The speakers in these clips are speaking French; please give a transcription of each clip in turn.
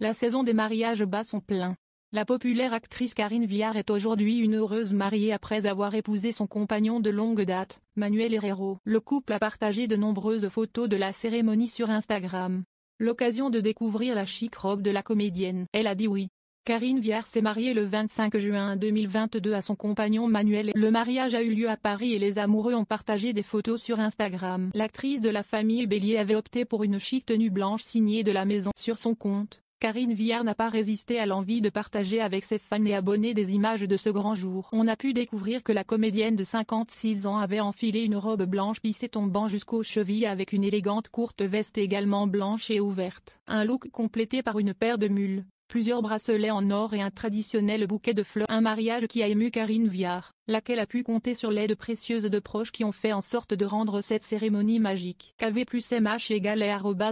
La saison des mariages bat son plein. La populaire actrice Karine Viard est aujourd'hui une heureuse mariée après avoir épousé son compagnon de longue date, Manuel Herrero. Le couple a partagé de nombreuses photos de la cérémonie sur Instagram. L'occasion de découvrir la chic robe de la comédienne. Elle a dit oui. Karine Viard s'est mariée le 25 juin 2022 à son compagnon Manuel. Le mariage a eu lieu à Paris et les amoureux ont partagé des photos sur Instagram. L'actrice de la famille Bélier avait opté pour une chic tenue blanche signée de la maison sur son compte. Karine Viard n'a pas résisté à l'envie de partager avec ses fans et abonnés des images de ce grand jour. On a pu découvrir que la comédienne de 56 ans avait enfilé une robe blanche pissée tombant jusqu'aux chevilles avec une élégante courte veste également blanche et ouverte. Un look complété par une paire de mules plusieurs bracelets en or et un traditionnel bouquet de fleurs. Un mariage qui a ému Karine Viard, laquelle a pu compter sur l'aide précieuse de proches qui ont fait en sorte de rendre cette cérémonie magique. KV plus MH égale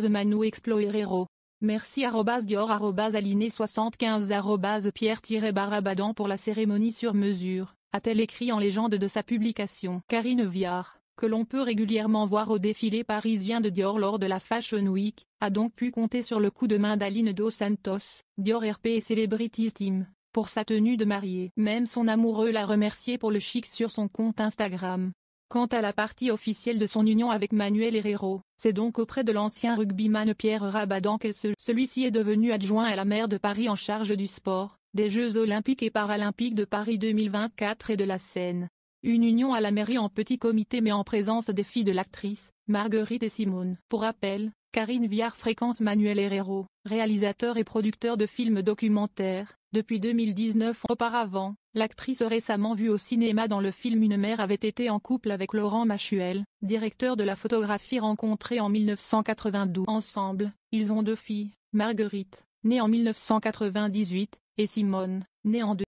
Manu Merci dior-aliné75 pierre-barabadan pour la cérémonie sur mesure, a-t-elle écrit en légende de sa publication. Karine Viard, que l'on peut régulièrement voir au défilé parisien de Dior lors de la Fashion Week, a donc pu compter sur le coup de main d'Aline Dos Santos, Dior RP et Celebrity Team, pour sa tenue de mariée. Même son amoureux l'a remercié pour le chic sur son compte Instagram. Quant à la partie officielle de son union avec Manuel Herrero, c'est donc auprès de l'ancien rugbyman Pierre Rabadan que celui-ci est devenu adjoint à la maire de Paris en charge du sport, des Jeux olympiques et paralympiques de Paris 2024 et de la Seine. Une union à la mairie en petit comité mais en présence des filles de l'actrice, Marguerite et Simone. Pour rappel, Karine Viard fréquente Manuel Herrero, réalisateur et producteur de films documentaires. Depuis 2019 auparavant, l'actrice récemment vue au cinéma dans le film Une mère avait été en couple avec Laurent Machuel, directeur de la photographie rencontré en 1992. Ensemble, ils ont deux filles, Marguerite, née en 1998, et Simone, née en 2000.